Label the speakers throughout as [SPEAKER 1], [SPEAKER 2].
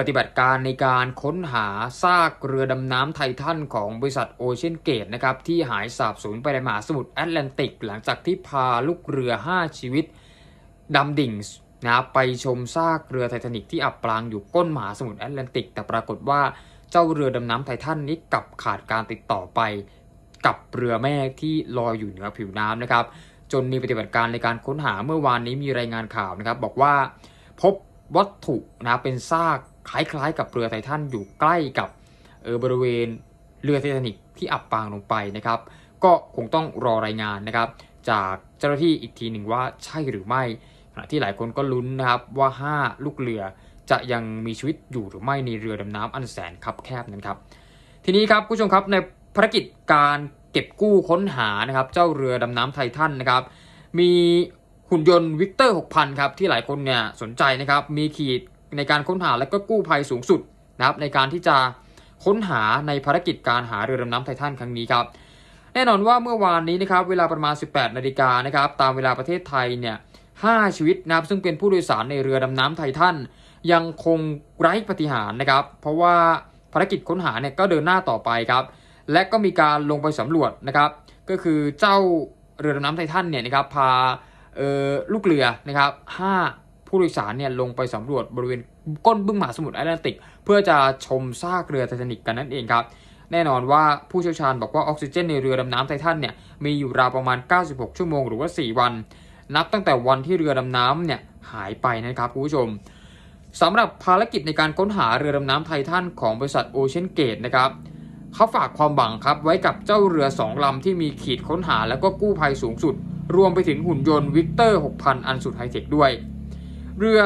[SPEAKER 1] ปฏิบัติการในการค้นหาซากเรือดำน้ำไททันของบริษัทโอเชียนเกตนะครับที่หายสาบสูญไปในมหาสมุทรแอตแลนติกหลังจากที่พาลูกเรือ 5 ชีวิตดำดิ่งนะไปชมซากเรือไททานิกที่อับปางอยู่ก้นมหาสมุทรแอตแลนติก แต่ปรากฏว่าเจ้าเรือดำน้ำไททันนี้กลับขาดการติดต่อไปกับเรือแม่ที่ลอยอยู่เหนือผิวน้ำนะครับจนมีปฏิบัติการในการค้นหาเมื่อวานนี้มีรายงานข่าวนะครับบอกว่าพบวัตถุนะเป็นซากคล้ายๆ กับเรือไททันอยู่ใกล้กับเออบริเวณเรือเททานิกที่อับปางลงไปนะครับ ก็คงต้องรอรายงานนะครับ จากเจ้าหน้าที่อีกทีหนึ่งว่าใช่หรือไม่ขณะที่หลายคนก็ลุ้นนะครับว่า 5 ลูกเรือจะยังมีชีวิตอยู่หรือไม่ในเรือดำน้ำอันแสนคับแคบนั้นครับ ทีนี้ครับผู้ชมครับในภารกิจการเก็บกู้ค้นหานะครับเจ้าเรือดำน้ำไททันนะครับมีหุ่นยนต์วิกเตอร์ 6000ครับที่หลายคนเนี่ยสนใจนะครับมีขีดในการค้นหาและก็กู้ภัยสูงสุดนะครับในการที่จะค้นหาในภารกิจการหาเรือดำน้ำไททันครั้งนี้ครับ แน่นอนว่าเมื่อวานนี้นะครับเวลาประมาณ 18นาฬิกานะครับตามเวลาประเทศไทยเนี่ย5ชีวิตนะครับซึ่งเป็นผู้โดยสารในเรือดำน้ำไททันยังคงไร้ปฏิหารนะครับเพราะว่าภารกิจค้นหาเนี่ยก็เดินหน้าต่อไปครับและก็มีการลงไปสำรวจนะครับก็คือเจ้าเรือดำน้ำไททันเนี่ยนะครับพาลูกเรือนะครับ5ผู้โดยสารเนี่ยลงไปสำรวจบริเวณก้นบึ้งมหาสมุทรแอตแลนติก เพื่อจะชมซากเรือไททานิกกันนั่นเองครับแน่นอนว่าผู้เชี่ยวชาญบอกว่าออกซิเจนในเรือดำน้ำไททันเนี่ยมีอยู่ราวประมาณ 96 ชั่วโมงหรือว่า 4 วัน นับตั้งแต่วันที่เรือดำน้ำเนี่ยหายไปนะครับคุณผู้ชมสำหรับภารกิจในการค้นหาเรือดำน้ำไททันของบริษัทโอเชียนเกตนะครับเขาฝากความหวังครับไว้กับเจ้าเรือ 2ลำที่มีขีดค้นหาแล้วก็กู้ภัยสูงสุด รวมไปถึงหุ่นยนต์วิกเตอร์6000 อันสุดไฮเทคด้วยเรือ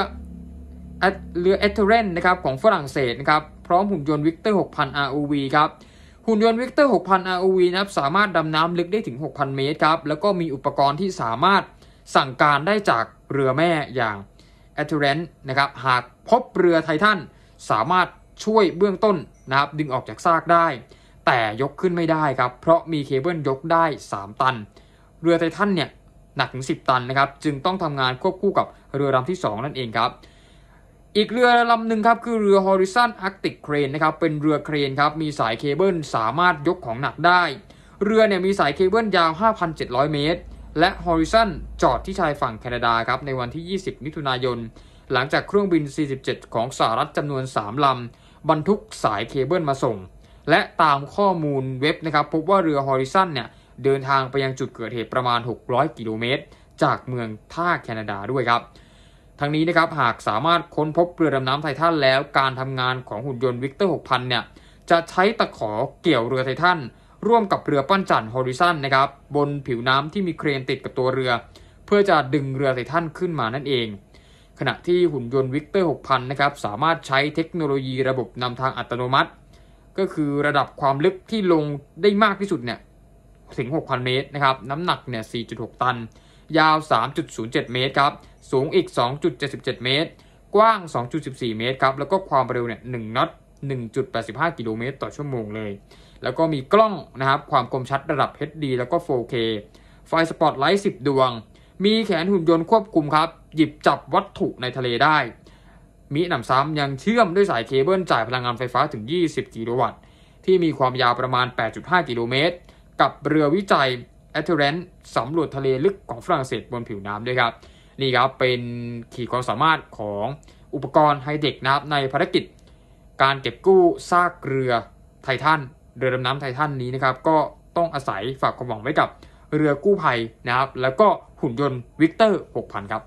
[SPEAKER 1] เรือเอเทเรนนะครับของฝรั่งเศสนะครับพร้อมหุ่นยนต์วิกเตอร์6,000 ROV ครับหุ่นยนต์วิกเตอร์6,000 ROV นะครับสามารถดำน้ำลึกได้ถึง 6,000 เมตรครับแล้วก็มีอุปกรณ์ที่สามารถสั่งการได้จากเรือแม่อย่างเอเทเรนนะครับหากพบเรือไททันสามารถช่วยเบื้องต้นนะครับดึงออกจากซากได้ แต่ยกขึ้นไม่ได้ครับเพราะมีเคเบิลยกได้ 3 ตัน เรือไททันเนี่ยหนักถึง10 ตันนะครับ จึงต้องทำงานควบคู่กับเรือลาที่ 2 นั่นเองครับ อีกเรือลำหนึ่งครับ คือเรือ Horizon Arctic Crane นะครับเป็นเรือเครนครับ มีสายเคเบิลสามารถยกของหนักได้ เรือเนี่ยมีสายเคเบิลยาว 5,700 เมตร และ Horizon จอดที่ชายฝั่งแคนาดาครับในวันที่ 20มิถุนายน หลังจากเครื่องบิน 47 ของสหรัฐจำนวน 3ลำบรรทุกสายเคเบิลมาส่ง และตามข้อมูลเว็บนะครับพบว่าเรือ Horizon เนี่ยเดินทางไปยังจุดเกิดเหตุประมาณ 600 กิโลเมตร จากเมืองท่าแคนาดาด้วยครับ ทั้งนี้นะครับหากสามารถค้นพบเรือดำน้ำไททันแล้วการทำงานของหุ่นยนต์วิกเตอร์ 6000เนี่ยจะใช้ตะขอเกี่ยวเรือไททันร่วมกับเรือปั้นจันฮอริซันนะครับบนผิวน้ำที่มีเครนติดกับตัวเรือ เพื่อจะดึงเรือไททันขึ้นมานั่นเอง ขณะที่หุ่นยนต์วิกเตอร์6000นะครับสามารถใช้เทคโนโลยีระบบนำทางอัตโนมัติ ก็คือระดับความลึกที่ลงได้มากที่สุดเนี่ยถึง6,000 เมตร นะครับ น้ำหนักเนี่ย4.6 ตัน ยาว 3.07 เมตร ครับ สูงอีก 2.77 เมตร กว้าง 2.14 เมตร ครับ แล้วก็ความเร็วเนี่ย1น็อต1.85 กิโลเมตร ต่อชั่วโมงเลย แล้วก็มีกล้องนะครับ ความคมชัดระดับ HD แล้วก็ 4K ไฟสปอตไลท์ 10 ดวง มีแขนหุ่นยนต์ควบคุมครับ หยิบจับวัตถุในทะเลได้ มีหนำซ้ำยังเชื่อมด้วยสายเคเบิลจ่ายพลังงานไฟฟ้าถึง 20 กิโลวัตต์ ที่มีความยาวประมาณ 8.5 กิโลเมตรกับเรือวิจัยแ a t เ e น a ์สำรวจทะเลลึกของฝรั่งเศสบนผิวน้ำด้วยครับนี่ครับเป็นขีดความสามารถของอุปกรณ์ไฮเทคนะครับในภารกิจ การเก็บกู้ซากเรือไททันเรือดำน้ำไททันนี้นะครับก็ต้องอาศัยฝากความหวังไว้กับเรือกู้ภัยนะครับแล้วก็หุ่นยนต์วิกเตอร์6000ครับ